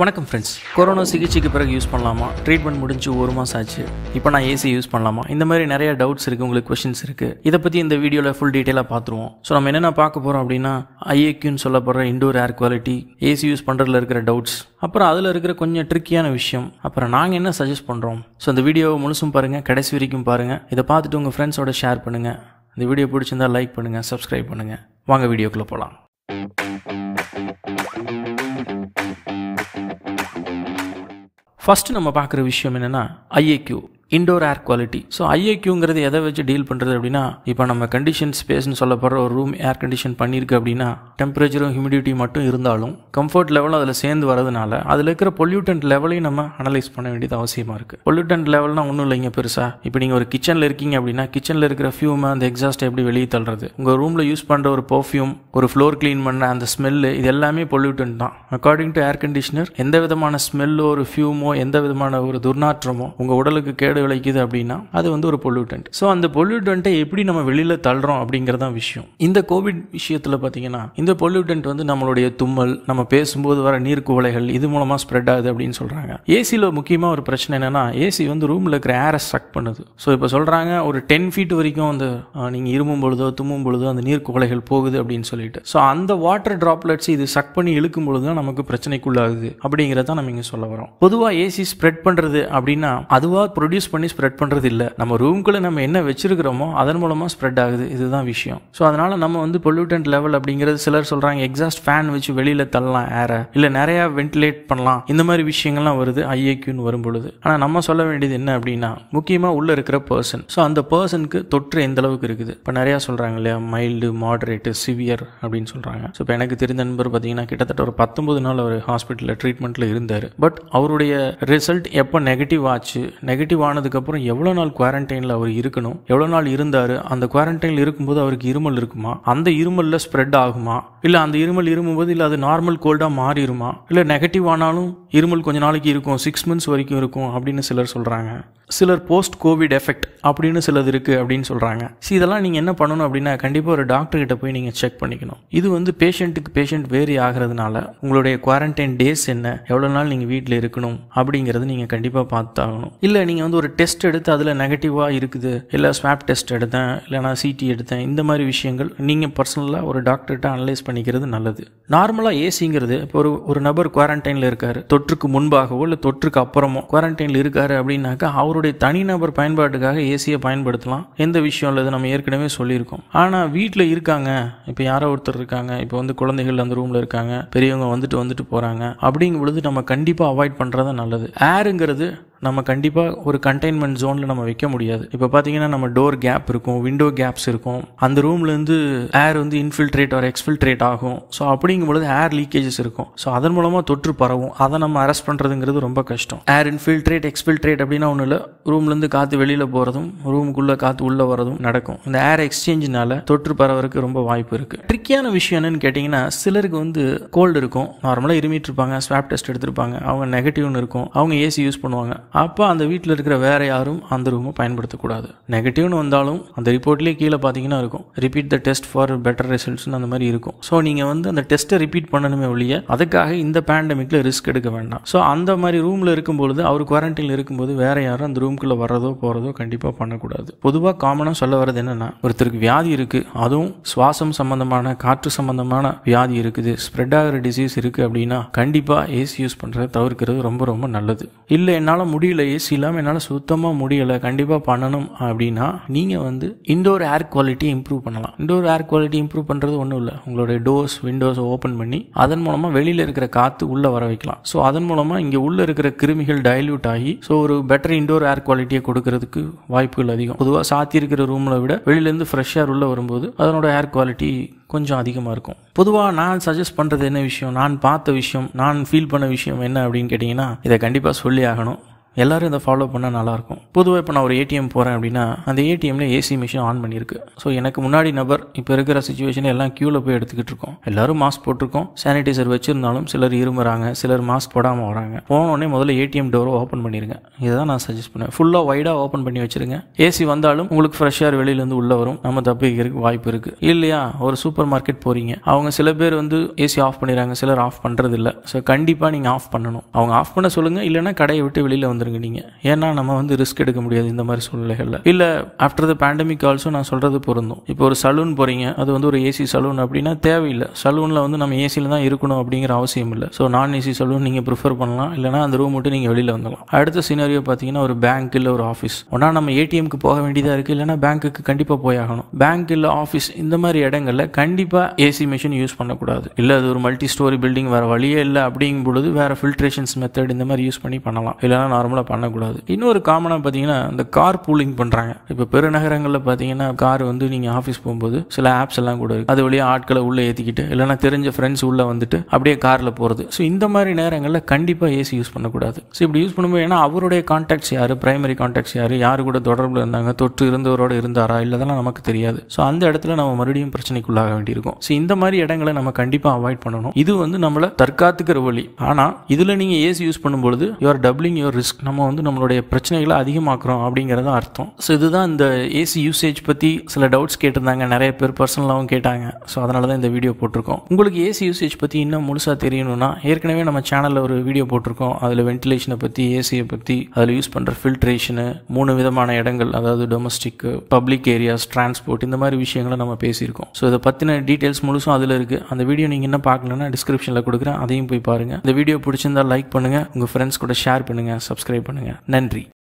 வணக்கம் friends corona சிகிச்சைக்கு பிறகு யூஸ் பண்ணலாமா ட்ரீட்மெண்ட் முடிஞ்சு ஒரு மாதம் ஆச்சு இப்போ நான் ஏசி யூஸ் பண்ணலாமா இந்த மாதிரி நிறைய டவுட்ஸ் இருக்குது உங்களுக்கு கொஷின்ஸ் இருக்குது இதை பற்றி இந்த வீடியோவில் ஃபுல் டீட்டெயிலாக பார்த்துருவோம் ஸோ நம்ம என்னென்ன பார்க்க போகிறோம் அப்படின்னா ஐஏக்யூன்னு சொல்லப்படுற indoor air quality AC use பண்ணுறதுல இருக்கிற டவுட்ஸ் அப்புறம் அதில் இருக்கிற கொஞ்சம் ட்ரிக்கியான விஷயம் அப்புறம் நாங்கள் என்ன சஜஸ்ட் பண்ணுறோம் ஸோ இந்த வீடியோவை முழுசும் பாருங்கள் கடைசி வரைக்கும் பாருங்கள் இதை பார்த்துட்டு உங்கள் ஃப்ரெண்ட்ஸோட ஷேர் பண்ணுங்கள் இந்த வீடியோ பிடிச்சிருந்தால் லைக் பண்ணுங்கள் சப்ஸ்கிரைப் பண்ணுங்கள் வாங்க வீடியோக்குள்ளே போகலாம் ஃபஸ்ட்டு நம்ம பார்க்குற விஷயம் என்னென்னா IAQ indoor air quality so ஐஏக்யூங்கிறது எதை வச்சு டீல் பண்ணுறது அப்படின்னா இப்போ நம்ம கண்டிஷன் ஸ்பேஸ்னு சொல்லப்படுற ஒரு ரூம் ஏர் கண்டிஷன் பண்ணியிருக்கு அப்படின்னா டெம்பரேச்சரும் ஹியூமிடிட்டி மட்டும் இருந்தாலும் கம்ஃபர்ட் லெவலும் அதில் சேர்ந்து வரதுனால அதில் இருக்கிற பொல்யூட்டன்ட் லெவலையும் நம்ம அனலைஸ் பண்ண வேண்டியது அவசியமாக இருக்குது பொல்யூட்டன்ட் லெவல்னா ஒன்றும் இல்லைங்க பெருசாக இப்போ நீங்கள் ஒரு கிச்சனில் இருக்கீங்க அப்படின்னா கிச்சனில் இருக்கிற ஃபியூம் அந்த எக்ஸாஸ்ட் எப்படி வெளியே தள்ளுறது உங்கள் ரூமில் யூஸ் பண்ணுற ஒரு பர்ஃப்யூம் ஒரு ஃப்ளோர் க்ளீன் பண்ண அந்த ஸ்மெல்லு இது எல்லாமே பொல்யூட்டன்ட் தான் அக்கார்டிங் டு ஏர் கண்டிஷனர் எந்த விதமான ஸ்மெல்லோ ஒரு ஃபியூமோ எந்த விதமான ஒரு துர்நாற்றமோ உங்கள் உடலுக்கு கேடு சாக்கடை விளைக்குது அப்படின்னா அது வந்து ஒரு பொல்யூட்டன்ட் ஸோ அந்த பொல்யூட்டன்ட்டை எப்படி நம்ம வெளியில் தள்ளுறோம் அப்படிங்கிறதான் விஷயம் இந்த கோவிட் விஷயத்தில் பார்த்தீங்கன்னா இந்த பொல்யூட்டன்ட் வந்து நம்மளுடைய தும்மல் நம்ம பேசும்போது வர நீர் குவளைகள் இது மூலமாக ஸ்ப்ரெட் ஆகுது அப்படின்னு சொல்கிறாங்க ஏசியில் முக்கியமாக ஒரு பிரச்சனை என்னென்னா ஏசி வந்து ரூமில் இருக்கிற ஏரை சக் பண்ணுது ஸோ இப்போ சொல்கிறாங்க ஒரு டென் ஃபீட் வரைக்கும் அந்த நீங்கள் இருமும் பொழுதோ தும்மும் பொழுதோ அந்த நீர் குவளைகள் போகுது அப்படின்னு சொல்லிட்டு ஸோ அந்த வாட்டர் ட்ராப்லெட்ஸ் இது சக் பண்ணி இழுக்கும் பொழுது தான் நமக்கு பிரச்சனைக்குள்ளாகுது அப்படிங்கிறத நம்ம இங்கே சொல்ல வரோம் பொதுவாக ஏசி ஸ்ப்ரெட் பண்ணுறது அப்படின்னா அதுவாக ப்ரொடியூஸ் யூஸ் பண்ணி ஸ்ப்ரெட் பண்ணுறது இல்லை நம்ம ரூம்குள்ளே நம்ம என்ன வச்சிருக்கிறோமோ அதன் மூலமாக ஸ்ப்ரெட் ஆகுது இதுதான் விஷயம் ஸோ அதனால் நம்ம வந்து பொல்யூட்டன்ட் லெவல் அப்படிங்கிறது சிலர் சொல்கிறாங்க எக்ஸாஸ்ட் ஃபேன் வச்சு வெளியில் தள்ளலாம் ஏரை இல்லை நிறையா வென்டிலேட் பண்ணலாம் இந்த மாதிரி விஷயங்கள்லாம் வருது ஐஏக்யூன்னு வரும்பொழுது ஆனால் நம்ம சொல்ல வேண்டியது என்ன அப்படின்னா முக்கியமாக உள்ளே இருக்கிற பர்சன் ஸோ அந்த பர்சனுக்கு தொற்று எந்த அளவுக்கு இருக்குது இப்போ நிறையா சொல்கிறாங்க இல்லையா மைல்டு மாடரேட்டு சிவியர் அப்படின்னு சொல்கிறாங்க ஸோ இப்போ எனக்கு தெரிந்த நண்பர் பார்த்தீங்கன்னா கிட்டத்தட்ட ஒரு பத்தொம்பது நாள் அவர் ஹாஸ்பிட்டலில் ட்ரீட்மெண்ட்டில் இருந்தார் பட் அவருடைய ரிசல்ட் எப்போ நெகட்டிவ் ஆச்சு நெகட்டிவான ஆனதுக்கப்புறம் எவ்வளோ நாள் குவாரண்டைனில் அவர் இருக்கணும் எவ்வளோ நாள் இருந்தார் அந்த குவாரண்டைனில் இருக்கும்போது அவருக்கு இருமல் இருக்குமா அந்த இருமலில் ஸ்ப்ரெட் ஆகுமா இல்லை அந்த இருமல் இருமும்போது இல்லை அது நார்மல் கோல்டாக மாறிடுமா இல்லை நெகட்டிவ் ஆனாலும் இருமல் கொஞ்ச நாளைக்கு இருக்கும் சிக்ஸ் மந்த்ஸ் வரைக்கும் இருக்கும் அப்படின்னு சிலர் சொல்கிறாங்க சிலர் போஸ்ட் கோவிட் எஃபெக்ட் அப்படின்னு சிலது இருக்குது அப்படின்னு சொல்கிறாங்க ஸோ இதெல்லாம் நீங்கள் என்ன பண்ணணும் அப்படின்னா கண்டிப்பாக ஒரு கிட்ட போய் நீங்கள் செக் பண்ணிக்கணும் இது வந்து பேஷண்ட்டுக்கு பேஷண்ட் வேரி ஆகிறதுனால உங்களுடைய குவாரண்டைன் டேஸ் என்ன எவ்வளோ நாள் நீங்கள் வீட்டில் இருக்கணும் அப்படிங்கிறது நீங்கள் கண்டிப்பாக பார்த்தாகணும் இல்லை நீங்கள் வந்து ஒரு டெஸ்ட் எடுத்து அதில் நெகட்டிவாக இருக்குது இல்லை ஸ்வாப் டெஸ்ட் எடுத்தேன் இல்லைனா சிடி எடுத்தேன் இந்த மாதிரி விஷயங்கள் நீங்கள் பர்சனலாக ஒரு டாக்டர்கிட்ட அனலைஸ் பண்ணிக்கிறது நல்லது நார்மலாக ஏசிங்கிறது இப்போ ஒரு ஒரு நபர் குவாரண்டைனில் இருக்கார் தொட்டு தொற்றுக்கு முன்பாகவோ இல்லை தொற்றுக்கு அப்புறமோ குவாரண்டைனில் இருக்காரு அப்படின்னாக்கா அவருடைய தனிநபர் பயன்பாட்டுக்காக ஏசியை பயன்படுத்தலாம் எந்த விஷயம் இல்லை நம்ம ஏற்கனவே சொல்லியிருக்கோம் ஆனால் வீட்டில் இருக்காங்க இப்போ யாரோ ஒருத்தர் இருக்காங்க இப்போ வந்து குழந்தைகள் அந்த ரூமில் இருக்காங்க பெரியவங்க வந்துட்டு வந்துட்டு போகிறாங்க அப்படிங்கும் பொழுது நம்ம கண்டிப்பாக அவாய்ட் பண்ணுறது நல்லது ஏருங்கிறது நம்ம கண்டிப்பாக ஒரு கண்டெய்ன்மெண்ட் ஜோனில் நம்ம வைக்க முடியாது இப்போ பார்த்தீங்கன்னா நம்ம டோர் கேப் இருக்கும் விண்டோ கேப்ஸ் இருக்கும் அந்த ரூம்லேருந்து ஏர் வந்து இன்ஃபில்ட்ரேட் ஆர் எக்ஸ்ஃபில்ட்ரேட் ஆகும் ஸோ அப்படிங்கும்பொழுது ஏர் லீக்கேஜஸ் இருக்கும் ஸோ அதன் மூலமாக தொற்று பரவும் அதை நம்ம அரெஸ்ட் பண்ணுறதுங்கிறது ரொம்ப கஷ்டம் ஏர் இன்ஃபில்ட்ரேட் எக்ஸ்ஃபில்ட்ரேட் அப்படின்னா ஒன்றும் இல்லை ரூம்லேருந்து காற்று வெளியில் போகிறதும் ரூமுக்குள்ளே காற்று உள்ளே வரதும் நடக்கும் இந்த ஏர் எக்ஸ்சேஞ்சினால தொற்று பரவறதுக்கு ரொம்ப வாய்ப்பு இருக்குது ட்ரிக்கியான விஷயம் என்னன்னு கேட்டிங்கன்னா சிலருக்கு வந்து கோல்டு இருக்கும் நார்மலாக இருமிட்டு இருப்பாங்க ஸ்வாப் டெஸ்ட் எடுத்திருப்பாங்க அவங்க நெகட்டிவ்னு இருக்கும் அவங்க ஏசி யூஸ் பண்ணுவாங்க அப்போ அந்த வீட்டில் இருக்கிற வேற யாரும் அந்த ரூமை பயன்படுத்தக்கூடாது நெகட்டிவ்னு வந்தாலும் அந்த ரிப்போர்ட்லேயே கீழே பார்த்தீங்கன்னா இருக்கும் repeat the test for better ரிசல்ட்ஸ்னு அந்த மாதிரி இருக்கும் ஸோ நீங்கள் வந்து அந்த டெஸ்ட்டை ரிப்பீட் பண்ணணுமே ஒழிய அதுக்காக இந்த பேண்டமிக்கில் ரிஸ்க் எடுக்க வேண்டாம் ஸோ அந்த மாதிரி ரூமில் இருக்கும்பொழுது அவர் குவாரண்டைனில் இருக்கும்போது வேற யாரும் அந்த ரூம்குள்ளே வர்றதோ போகிறதோ கண்டிப்பாக பண்ணக்கூடாது பொதுவாக காமனாக சொல்ல வர்றது என்னென்னா ஒருத்தருக்கு வியாதி இருக்குது அதுவும் சுவாசம் சம்மந்தமான காற்று சம்மந்தமான வியாதி இருக்குது ஸ்ப்ரெட் ஆகிற டிசீஸ் இருக்குது அப்படின்னா கண்டிப்பாக ஏசி யூஸ் பண்ணுறதை தவிர்க்கிறது ரொம்ப ரொம்ப நல்லது இல்லை என்னால் முடியல ஏசி இல்லாமல் என்னால் சுத்தமாக முடியலை கண்டிப்பாக பண்ணணும் அப்படின்னா நீங்கள் வந்து இண்டோர் ஏர் குவாலிட்டி இம்ப்ரூவ் பண்ணலாம் இண்டோர் ஏர் குவாலிட்டி இம்ப்ரூவ் பண்ணுறது ஒன்றும் இல்லை உங்களுடைய டோர்ஸ் விண்டோஸ் ஓப்பன் பண்ணி அதன் மூலமாக வெளியில் இருக்கிற காற்று உள்ளே வர வைக்கலாம் ஸோ அதன் மூலமாக இங்கே உள்ளே இருக்கிற கிருமிகள் டைல்யூட் ஆகி ஸோ ஒரு பெட்டர் இண்டோர் ஏர் குவாலிட்டியை கொடுக்கறதுக்கு வாய்ப்புகள் அதிகம் பொதுவாக சாத்தி இருக்கிற ரூமில் விட வெளியிலேருந்து ஃப்ரெஷ் ஏர் உள்ளே வரும்போது அதனோட ஏர் குவாலிட்டி கொஞ்சம் அதிகமாக இருக்கும் பொதுவாக நான் சஜஸ்ட் பண்ணுறது என்ன விஷயம் நான் பார்த்த விஷயம் நான் ஃபீல் பண்ண விஷயம் என்ன அப்படின்னு கேட்டிங்கன்னா இதை கண்டிப்பாக சொல்லி ஆகணும் எல்லோரும் இதை ஃபாலோ பண்ணால் நல்லாயிருக்கும் பொதுவாக இப்போ நான் ஒரு ஏடிஎம் போகிறேன் அப்படின்னா அந்த ஏடிஎம்ல ஏசி மிஷின் ஆன் பண்ணியிருக்கு ஸோ எனக்கு முன்னாடி நபர் இப்போ இருக்கிற சுச்சுவேஷன் எல்லாம் க்யூவில் போய் எடுத்துக்கிட்டு இருக்கோம் எல்லாரும் மாஸ்க் போட்டிருக்கோம் சானிடைசர் வச்சுருந்தாலும் சிலர் இருமுறாங்க சிலர் மாஸ்க் போடாமல் வராங்க போனோடனே முதல்ல ஏடிஎம் டோரை ஓப்பன் பண்ணிடுங்க இதை தான் நான் சஜஸ்ட் பண்ணேன் ஃபுல்லாக வைடாக ஓப்பன் பண்ணி வச்சுருங்க ஏசி வந்தாலும் உங்களுக்கு ஃப்ரெஷ்ஷாக வெளியிலேருந்து உள்ளே வரும் நம்ம தப்பிக்கிறதுக்கு வாய்ப்பு இருக்குது இல்லையா ஒரு சூப்பர் மார்க்கெட் போகிறீங்க அவங்க சில பேர் வந்து ஏசி ஆஃப் பண்ணிடுறாங்க சிலர் ஆஃப் பண்ணுறதில்ல ஸோ கண்டிப்பாக நீங்கள் ஆஃப் பண்ணணும் அவங்க ஆஃப் பண்ண சொல்லுங்கள் இல்லைனா கடையை விட்டு வெளியில் வந்துடுங்க இருந்துருங்க நீங்க ஏன்னா நம்ம வந்து ரிஸ்க் எடுக்க முடியாது இந்த மாதிரி சூழ்நிலைகள்ல இல்ல ஆஃப்டர் த பேண்டமிக் ஆல்சோ நான் சொல்றது பொருந்தும் இப்போ ஒரு சலூன் போறீங்க அது வந்து ஒரு ஏசி சலூன் அப்படின்னா தேவையில்லை சலூன்ல வந்து நம்ம ஏசியில தான் இருக்கணும் அப்படிங்கிற அவசியம் இல்லை ஸோ நான் ஏசி சலூன் நீங்க ப்ரிஃபர் பண்ணலாம் இல்லைனா அந்த ரூம் மட்டும் நீங்க வெளியில வந்துடலாம் அடுத்த சினாரியோ பாத்தீங்கன்னா ஒரு பேங்க் இல்ல ஒரு ஆஃபீஸ் ஒன்னா நம்ம ஏடிஎம்க்கு போக வேண்டியதா இருக்கு இல்லனா பேங்க்குக்கு கண்டிப்பா போய் ஆகணும் பேங்க் இல்ல ஆஃபீஸ் இந்த மாதிரி இடங்கள்ல கண்டிப்பா ஏசி மிஷின் யூஸ் பண்ணக்கூடாது இல்ல அது ஒரு மல்டி ஸ்டோரி பில்டிங் வேற வழியே இல்லை அப்படிங்கும் பொழுது வேற ஃபில்ட்ரேஷன்ஸ் மெத்தட் இந்த மாதிரி யூஸ் பண்ணி பண்ணலாம் இல்லைனா நார்மல் நார்மலாக பண்ணக்கூடாது இன்னொரு காமனாக பார்த்தீங்கன்னா இந்த கார் பூலிங் பண்ணுறாங்க இப்போ பெருநகரங்களில் பார்த்தீங்கன்னா கார் வந்து நீங்கள் ஆஃபீஸ் போகும்போது சில ஆப்ஸ் எல்லாம் கூட அது வழியாக ஆட்களை உள்ளே ஏற்றிக்கிட்டு இல்லைனா தெரிஞ்ச ஃப்ரெண்ட்ஸ் உள்ளே வந்துட்டு அப்படியே காரில் போகிறது ஸோ இந்த மாதிரி நேரங்களில் கண்டிப்பாக ஏசி யூஸ் பண்ணக்கூடாது ஸோ இப்படி யூஸ் பண்ணும்போது ஏன்னா அவருடைய கான்டாக்ட்ஸ் யார் பிரைமரி கான்டாக்ட்ஸ் யார் யார் கூட தொடர்பில் இருந்தாங்க தொற்று இருந்தவரோட இருந்தாரா இல்லைதெல்லாம் நமக்கு தெரியாது ஸோ அந்த இடத்துல நம்ம மறுபடியும் பிரச்சனைக்குள்ளாக வேண்டியிருக்கும் ஸோ இந்த மாதிரி இடங்களை நம்ம கண்டிப்பாக அவாய்ட் பண்ணணும் இது வந்து நம்மளை தற்காத்துக்கிற வழி ஆனால் இதில் நீங்கள் ஏசி யூஸ் பண்ணும்பொழுது யூஆர் டபுளிங் யுவர் ரிஸ்க் நம்ம வந்து நம்மளுடைய பிரச்சனைகளை அதிகமாக்குறோம் அப்படிங்கிறது அர்த்தம் ஸோ இதுதான் இந்த ஏசி யூசேஜ் பற்றி சில டவுட்ஸ் கேட்டிருந்தாங்க நிறைய பேர் பர்சனலாகவும் கேட்டாங்க ஸோ அதனால தான் இந்த வீடியோ போட்டிருக்கோம் உங்களுக்கு ஏசி யூசேஜ் பற்றி இன்னும் முழுசாக தெரியணும்னா ஏற்கனவே நம்ம சேனலில் ஒரு வீடியோ போட்டிருக்கோம் அதில் வென்டிலேஷனை பற்றி ஏசியை பற்றி அதில் யூஸ் பண்ணுற ஃபில்ட்ரேஷனு மூணு விதமான இடங்கள் அதாவது டொமஸ்டிக் பப்ளிக் ஏரியாஸ் டிரான்ஸ்போர்ட் இந்த மாதிரி விஷயங்களை நம்ம பேசியிருக்கோம் ஸோ இதை பற்றின டீட்டெயில்ஸ் முழுசும் அதில் இருக்குது அந்த வீடியோ நீங்கள் என்ன பார்க்கணுன்னா டிஸ்கிரிப்ஷனில் கொடுக்குறேன் அதையும் போய் பாருங்கள் இந்த வீடியோ பிடிச்சிருந்தா லைக் பண்ணுங்கள் உங்கள் ஃப்ரெண்ட்ஸ் கூட ஷேர் பண்ணுங்கள் சப்ஸ்கிரைப் சப்ஸ்கிரைப் பண்ணுங்கள் நன்றி